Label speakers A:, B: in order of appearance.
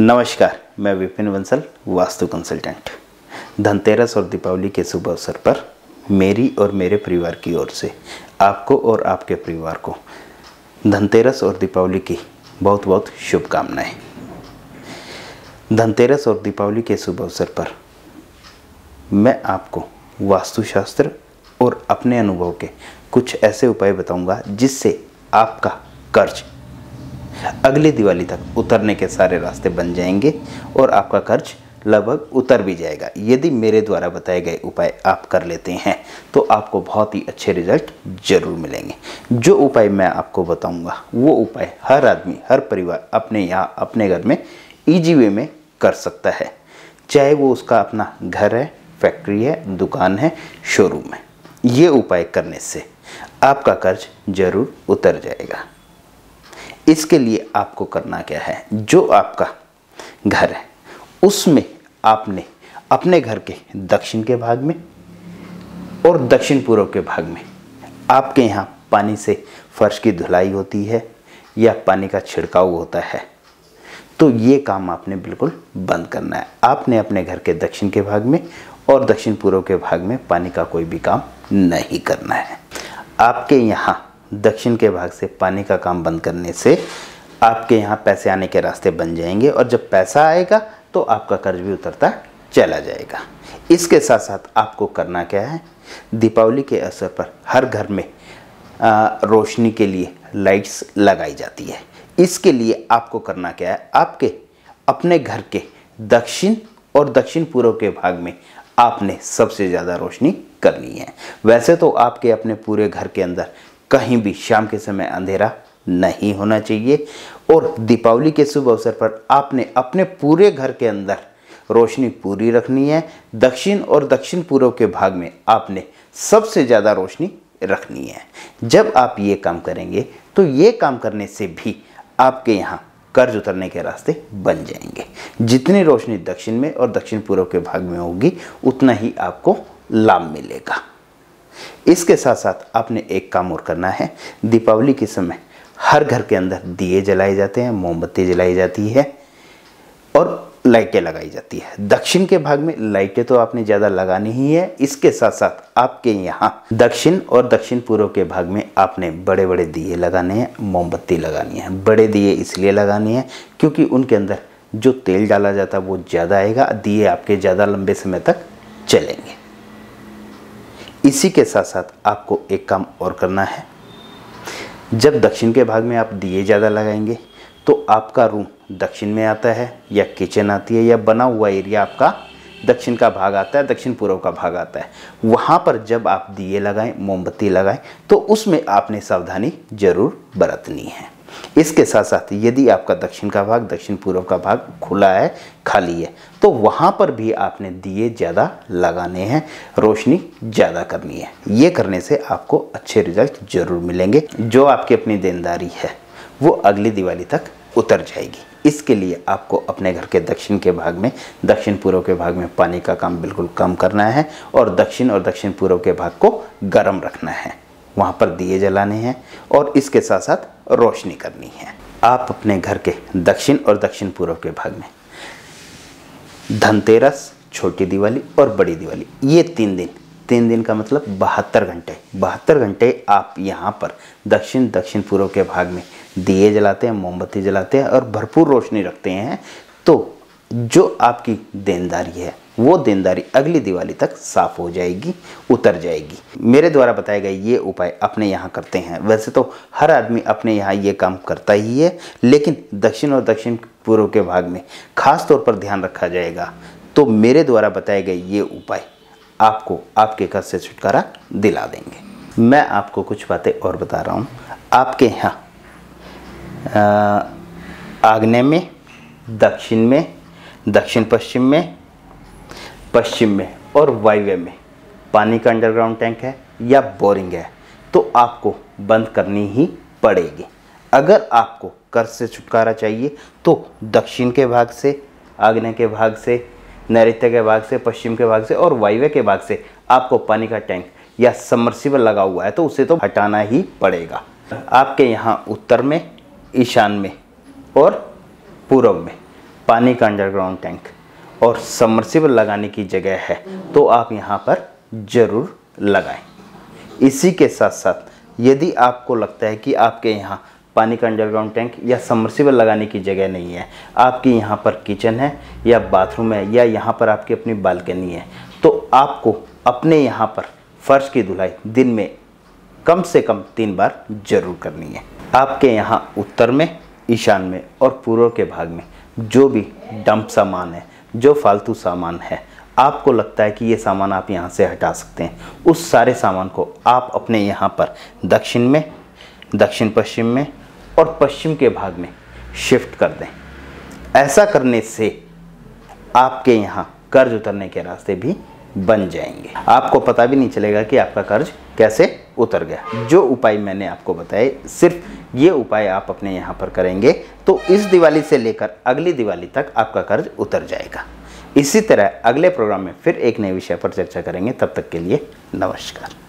A: नमस्कार मैं विपिन बंसल वास्तु कंसल्टेंट धनतेरस और दीपावली के शुभ अवसर पर मेरी और मेरे परिवार की ओर से आपको और आपके परिवार को धनतेरस और दीपावली की बहुत बहुत शुभकामनाएं धनतेरस और दीपावली के शुभ अवसर पर मैं आपको वास्तुशास्त्र और अपने अनुभव के कुछ ऐसे उपाय बताऊंगा जिससे आपका कर्ज अगली दिवाली तक उतरने के सारे रास्ते बन जाएंगे और आपका खर्च लगभग उतर भी जाएगा यदि मेरे द्वारा बताए गए उपाय आप कर लेते हैं तो आपको बहुत ही अच्छे रिजल्ट जरूर मिलेंगे जो उपाय मैं आपको बताऊंगा वो उपाय हर आदमी हर परिवार अपने यहाँ अपने घर में ईजी वे में कर सकता है चाहे वो उसका अपना घर है फैक्ट्री है दुकान है शोरूम है ये उपाय करने से आपका कर्ज जरूर उतर जाएगा इसके लिए आपको करना क्या है जो आपका घर है उसमें आपने अपने घर के दक्षिण के भाग में और दक्षिण पूर्व के भाग में आपके यहाँ पानी से फर्श की धुलाई होती है या पानी का छिड़काव होता है तो ये काम आपने बिल्कुल बंद करना है आपने अपने घर के दक्षिण के भाग में और दक्षिण पूर्व के भाग में पानी का कोई भी काम नहीं करना है आपके यहाँ दक्षिण के भाग से पानी का काम बंद करने से आपके यहाँ पैसे आने के रास्ते बन जाएंगे और जब पैसा आएगा तो आपका कर्ज भी उतरता चला जाएगा इसके साथ साथ आपको करना क्या है दीपावली के अवसर पर हर घर में रोशनी के लिए लाइट्स लगाई जाती है इसके लिए आपको करना क्या है आपके अपने घर के दक्षिण और दक्षिण पूर्व के भाग में आपने सबसे ज़्यादा रोशनी करनी है वैसे तो आपके अपने पूरे घर के अंदर कहीं भी शाम के समय अंधेरा नहीं होना चाहिए और दीपावली के शुभ अवसर पर आपने अपने पूरे घर के अंदर रोशनी पूरी रखनी है दक्षिण और दक्षिण पूर्व के भाग में आपने सबसे ज़्यादा रोशनी रखनी है जब आप ये काम करेंगे तो ये काम करने से भी आपके यहाँ कर्ज उतरने के रास्ते बन जाएंगे जितनी रोशनी दक्षिण में और दक्षिण पूर्व के भाग में होगी उतना ही आपको लाभ मिलेगा इसके साथ साथ आपने एक काम और करना है दीपावली के समय हर घर के अंदर दिए जलाए जाते हैं मोमबत्ती जलाई जाती है और लाइटें लगाई जाती है दक्षिण के भाग में लाइटें तो आपने ज़्यादा लगानी ही है इसके साथ साथ आपके यहाँ दक्षिण और दक्षिण पूर्व के भाग में आपने बड़े बड़े दिए लगाने हैं मोमबत्ती लगानी है बड़े दिए इसलिए लगाने हैं क्योंकि उनके अंदर जो तेल डाला जाता है वो ज़्यादा आएगा दिए आपके ज़्यादा लंबे समय तक चलेंगे इसी के साथ साथ आपको एक काम और करना है जब दक्षिण के भाग में आप दिए ज़्यादा लगाएंगे तो आपका रूम दक्षिण में आता है या किचन आती है या बना हुआ एरिया आपका दक्षिण का भाग आता है दक्षिण पूर्व का भाग आता है वहाँ पर जब आप दिए लगाएं मोमबत्ती लगाएं तो उसमें आपने सावधानी ज़रूर बरतनी है इसके साथ साथ यदि आपका दक्षिण का भाग दक्षिण पूर्व का भाग खुला है खाली है तो वहाँ पर भी आपने दिए ज़्यादा लगाने हैं रोशनी ज़्यादा करनी है ये करने से आपको अच्छे रिजल्ट जरूर मिलेंगे जो आपकी अपनी देनदारी है वो अगली दिवाली तक उतर जाएगी इसके लिए आपको अपने घर के दक्षिण के भाग में दक्षिण पूर्व के भाग में पानी का काम बिल्कुल कम करना है और दक्षिण और दक्षिण पूर्व के भाग को गर्म रखना है वहाँ पर दिए जलाने हैं और इसके साथ साथ रोशनी करनी है आप अपने घर के दक्षिण और दक्षिण पूर्व के भाग में धनतेरस छोटी दिवाली और बड़ी दिवाली ये तीन दिन तीन दिन का मतलब बहत्तर घंटे बहत्तर घंटे आप यहाँ पर दक्षिण दक्षिण पूर्व के भाग में दिए जलाते हैं मोमबत्ती जलाते हैं और भरपूर रोशनी रखते हैं तो जो आपकी देनदारी है वो देनदारी अगली दिवाली तक साफ हो जाएगी उतर जाएगी मेरे द्वारा बताए गए ये उपाय अपने यहाँ करते हैं वैसे तो हर आदमी अपने यहाँ ये काम करता ही है लेकिन दक्षिण और दक्षिण पूर्व के भाग में खास तौर पर ध्यान रखा जाएगा तो मेरे द्वारा बताए गए ये उपाय आपको आपके घर से छुटकारा दिला देंगे मैं आपको कुछ बातें और बता रहा हूँ आपके यहाँ आग्नेय में दक्षिण में दक्षिण पश्चिम में पश्चिम में और वायव्य में पानी का अंडरग्राउंड टैंक है या बोरिंग है तो आपको बंद करनी ही पड़ेगी अगर आपको कर्ज से छुटकारा चाहिए तो दक्षिण के भाग से आग्नेय के भाग से नैत्य के भाग से पश्चिम के भाग से और वायव्य के भाग से आपको पानी का टैंक या समरसिबल लगा हुआ है तो उसे तो हटाना ही पड़ेगा आपके यहाँ उत्तर में ईशान में और पूर्व में पानी का अंडरग्राउंड टैंक और सबमर्सिबल लगाने की जगह है तो आप यहाँ पर ज़रूर लगाएं इसी के साथ साथ यदि आपको लगता है कि आपके यहाँ पानी का अंडरग्राउंड टैंक या सबमर्सिबल लगाने की जगह नहीं है आपकी यहाँ पर किचन है या बाथरूम है या यहाँ पर आपकी अपनी बालकनी है तो आपको अपने यहाँ पर फर्श की धुलाई दिन में कम से कम तीन बार जरूर करनी है आपके यहाँ उत्तर में ईशान में और पूर्व के भाग में जो भी डंप सामान है जो फालतू सामान है आपको लगता है कि ये सामान आप यहाँ से हटा सकते हैं उस सारे सामान को आप अपने यहाँ पर दक्षिण में दक्षिण पश्चिम में और पश्चिम के भाग में शिफ्ट कर दें ऐसा करने से आपके यहाँ कर्ज उतरने के रास्ते भी बन जाएंगे आपको पता भी नहीं चलेगा कि आपका कर्ज कैसे उतर गया जो उपाय मैंने आपको बताए सिर्फ ये उपाय आप अपने यहाँ पर करेंगे तो इस दिवाली से लेकर अगली दिवाली तक आपका कर्ज उतर जाएगा इसी तरह अगले प्रोग्राम में फिर एक नए विषय पर चर्चा करेंगे तब तक के लिए नमस्कार